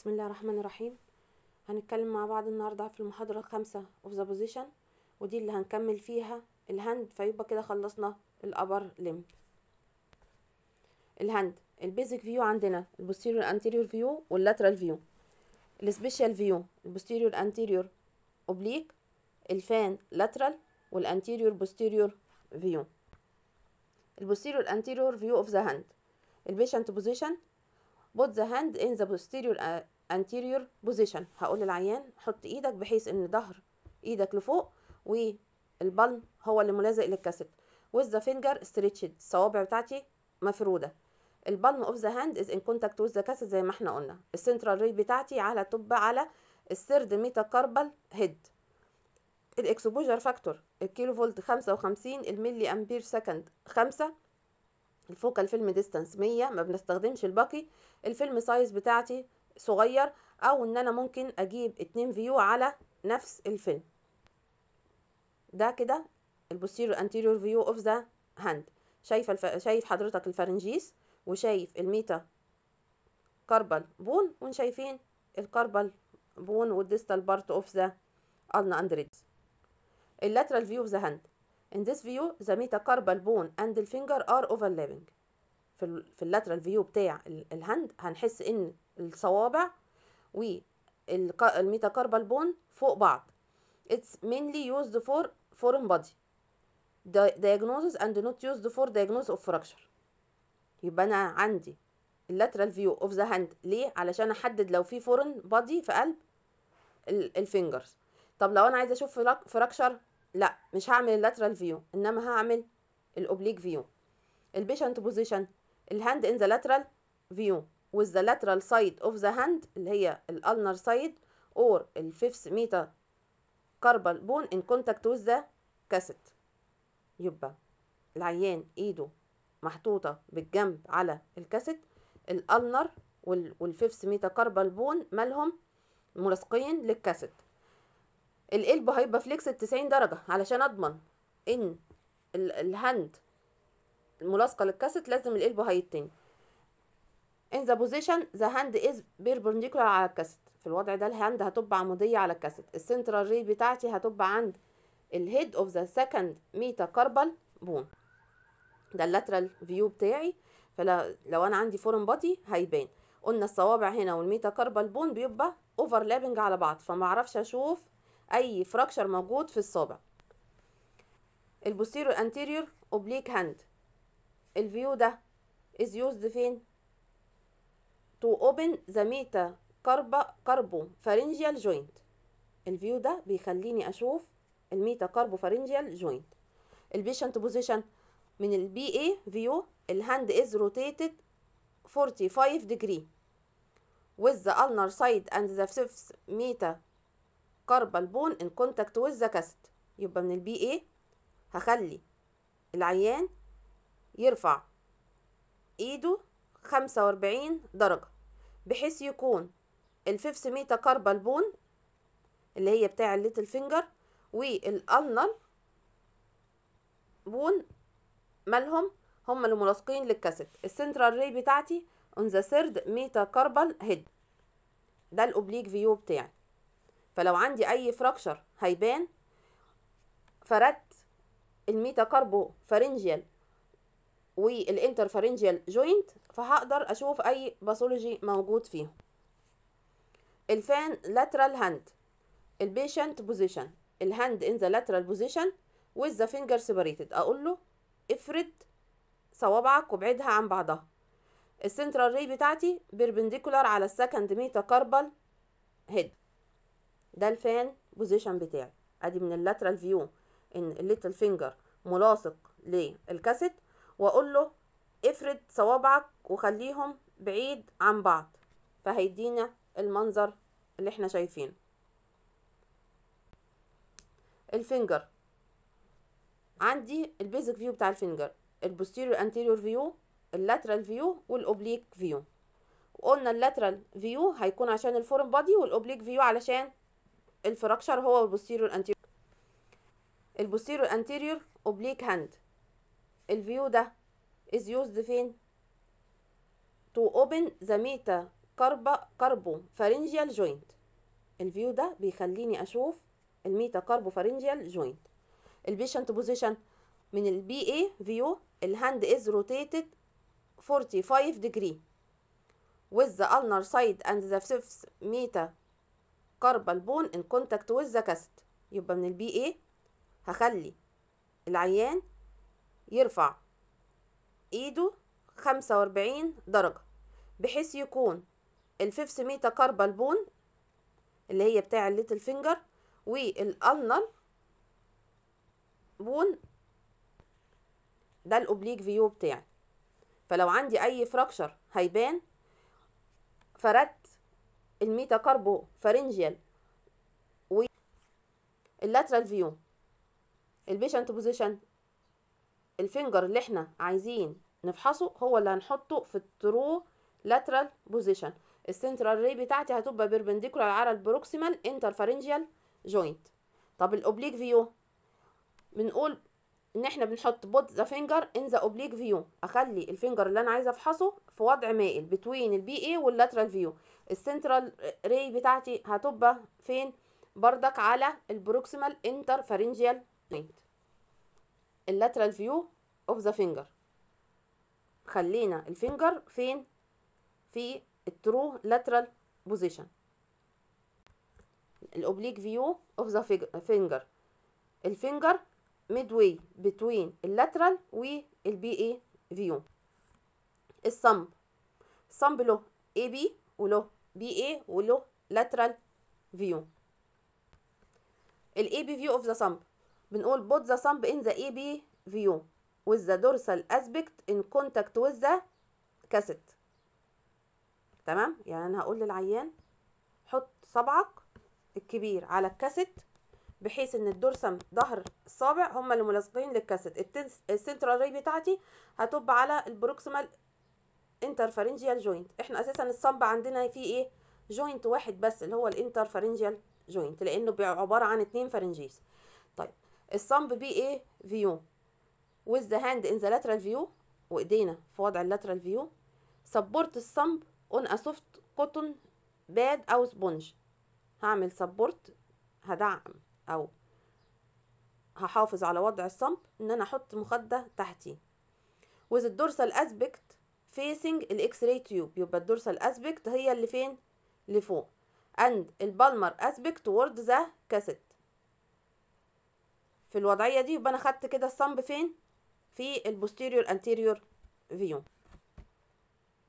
بسم الله الرحمن الرحيم هنتكلم مع بعض النهارده في المحاضرة الخامسة اوف ذا بوزيشن ودي اللي هنكمل فيها الهاند فيبقى كده خلصنا الابر لمب الهاند البيزك فيو عندنا البوستيريور انتيريور فيو واللاترال فيو السبيشال فيو البوستيريور انتيريور اوبليك الفان لاترال والانتيريور بوستيريور فيو البوستيريور انتيريور فيو اوف ذا هاند البيشنت بوزيشن put the hand in the posterior uh, anterior position هقول للعيان حط ايدك بحيث ان ظهر ايدك لفوق والبلم هو اللي ملازق للكاسيت with the finger stretched الصوابع بتاعتي مفروده البلم اوف ذا هاند از ان كونتاكت وذ ذا كاسيت زي ما احنا قلنا السنترال ري بتاعتي على طب على ميتا كاربل هيد الاكسبوجر فاكتور الكيلو فولت 55 الملي امبير سكند 5 الفوكال فيلم ديستانس 100 ما بنستخدمش الباقي الفيلم سايز بتاعتي صغير او ان انا ممكن اجيب اتنين فيو على نفس الفيلم ده كده البوستيريور انتيريور فيو اوف ذا هاند شايفه الف... شايف حضرتك الفرنجيس وشايف الميتا كاربال بون وشايفين الكاربال بون والديستال بارت اوف ذا اندريدز اللاترال فيو اوف ذا هاند In this view, the metacarpal bone and the finger are overlapping. في في اللاترال فيو بتاع الهند هنحس ان الصوابع والميتاكاربال بون فوق بعض. It's mainly used for foreign body diagnosis and not used for diagnosis of fracture. يبقى انا عندي اللاترال فيو اوف ذا هاند ليه؟ علشان احدد لو في foreign body في قلب الفينجرز. طب لو انا عايزه اشوف فراكشر لا مش هعمل اللاترال فيو انما هعمل الاوبليك فيو البيشنت بوزيشن الهاند ان ذا لاترال فيو وذ ذا لاترال سايد اوف ذا هاند اللي هي الالنر سايد اور الفيفث ميتا كاربال بون ان كونتاكت وذ ذا كاسيت يبقى العيان ايده محطوطة بالجنب على الكاسيت الالنر والفيفث ميتا كاربال بون مالهم ملصقين للكاسيت القلب هيبقى فليكس 90 درجه علشان اضمن ان الهاند الملاصقه للكاسيت لازم القلب هيتني in the position the hand is perpendicular على الكاسيت في الوضع ده الهاند هتبقى عموديه على الكاسيت السنترال ري بتاعتي هتبقى عند الهيد اوف ذا سكند ميتا كاربال بون ده اللاترال فيو بتاعي فلو انا عندي فورم بادي هيبان قلنا الصوابع هنا والميتا كاربال بون بيبقى اوفرلابنج على بعض فما اعرفش اشوف اي فراكشر موجود في الصابع البوستيريور انتيريور اوبليك هاند الفيو ده از يوزد فين تو اوبن ذا ميتا كاربا كاربو فارينجيال جوينت الفيو ده بيخليني اشوف الميتا كاربو فارينجيال جوينت البيشنت بوزيشن من البي اي فيو الهاند از روتيتد 45 ديجري with the ulnar side and the fifth meta الكربال بون ان كونتاكت وذ ذا كاست يبقى من البي ايه هخلي العيان يرفع ايده خمسة واربعين درجة بحيث يكون الفيفس ميتا كربال بون اللي هي بتاع الليتل فينجر والالنر بون مالهم هم اللي ملاصقين للكاسيت السنترال ري بتاعتي اون ذا ثيرد ميتا كاربال هيد ده الاوبليك فيو بتاعي فلو عندي اي فراكشر هيبان فردت الميتا كاربو فارنجيال والانترفارنجيال جوينت فهقدر اشوف اي باثولوجي موجود فيهم الفان لاترال هاند البيشنت بوزيشن الهاند ان ذا لاترال بوزيشن with the finger separated اقول له افرد صوابعك وابعدها عن بعضها السنترال ري بتاعتي بيربنديكولار على السكند ميتا كاربال هيد ده الفان بوزيشن بتاعي ادي من اللاترال فيو ان الليتل فينجر ملاصق للكاسيت واقول له افرد صوابعك وخليهم بعيد عن بعض فهيدينا المنظر اللي احنا شايفينه الفينجر عندي البيزك فيو بتاع الفينجر البوستيريور انتيريور فيو اللاترال فيو والاوبليك فيو وقلنا اللاترال فيو هيكون عشان الفورم بادي والاوبليك فيو علشان الفراكشر هو البوستيريور انتيريور البوستيريور انتيريور اوبليك هاند الفيو ده از يوزد فين تو اوبن ذا ميتا كاربا كاربو فارينجيال جوينت الفيو ده بيخليني اشوف الميتا كاربو فارينجيال جوينت البيشنت بوزيشن من البي اي فيو الهاند از روتيتد 45 ديجري with the ulnar side and the fifth meta كاربال بون ان كونتاكت وذ ذا كاسيت يبقى من البي ايه هخلي العيان يرفع ايده خمسة واربعين درجة بحيث يكون الفيفس ميتا كاربال بون اللي هي بتاع الليتل فينجر والالنر بون ده الاوبليك فيو بتاعي فلو عندي اي فراكشر هيبان فردت الميتا كاربو فارنجيال و فيو البيشنت بوزيشن الفينجر اللي احنا عايزين نفحصه هو اللي هنحطه في الترو لاترال بوزيشن السنترال ري بتاعتي هتبقى بيربنديكولار على البروكسيمال انترفارنجيال جوينت طب الاوبليك فيو بنقول ان احنا بنحط بوت ذا فينجر ان ذا اوبليك فيو اخلي الفينجر اللي انا عايزه افحصه في وضع مائل بتوين البي اي واللاترال فيو السنترال ري بتاعتي هتبقى فين بردك على البروكسيمال انترفرنجيال بوينت اللاترال فيو اوف ذا فينجر خلينا الفينجر فين في الترو لاترال بوزيشن الاوبليك فيو اوف ذا فينجر الفينجر midway بتوين اللاترال والبي اي فيو الصم الصمب له اي بي وله بي اي وله lateral view الاي بي فيو اوف ذا thumb بنقول put the ان in the بي فيو with the dorsal aspect in contact with the كاسيت تمام يعني انا هقول للعيان حط صبعك الكبير على الكاسيت بحيث ان الدرسم ظهر الصابع هما اللي ملاصقين للكاسيت السنترال راي بتاعتي هتبقى على البروكسيمال interpharyngeal joint احنا اساسا الصب عندنا فيه ايه جوينت واحد بس اللي هو الانترفارنجيال جوينت لانه عباره عن اتنين فارنجيز طيب الصمب بي ايه فيو with the hand in the lateral view وايدينا في وضع اللاترال فيو سبورت الصمب اون ا سوفت كوتون باد او سبونج هعمل سبورت هدعم او هحافظ على وضع الصمب ان انا احط مخده تحتي with الدورسال aspect فيسنج الاكس راي تيوب يبقى الدورسال اسبكت هي اللي فين لفوق اند البالمر اسبكت toward ذا كاسيت في الوضعيه دي يبقى انا خدت كده الصنب فين في البوستيريور انتيريور فيو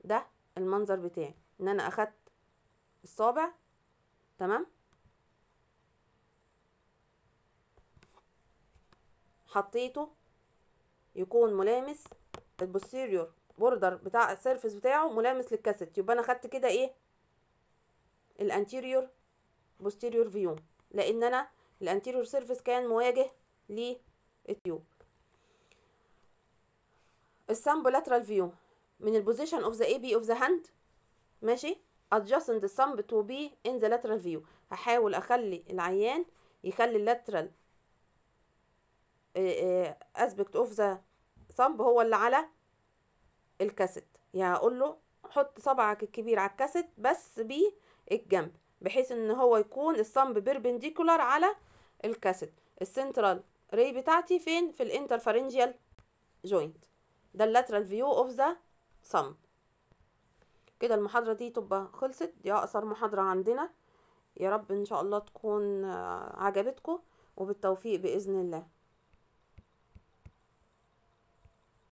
ده المنظر بتاعي ان انا اخدت الصابع تمام حطيته يكون ملامس البوستيريور بوردر بتاع السيرفس بتاعه ملامس للكاسيت يبقى انا خدت كده ايه الانتيريور بوستيريور فيو لان انا الانتيريور سيرفس كان مواجه للتيوب السام لاترال فيو من البوزيشن اوف ذا اي بي اوف ذا هاند ماشي adjacent ذا سامب تو بي in the lateral view هحاول اخلي العيان يخلي اللاترال آه، آه، aspect of the سامب هو اللي على الكاسيت يعني اقول له حط صبعك الكبير على الكاسيت بس بالجنب بحيث ان هو يكون الصنب بيربنديكولار على الكاسيت السنترال ري بتاعتي فين في الانترفرنجيال جوينت ده اللاترال فيو اوف ذا صم كده المحاضرة دي تبقى خلصت دي اقصر محاضرة عندنا يا رب ان شاء الله تكون عجبتكم وبالتوفيق باذن الله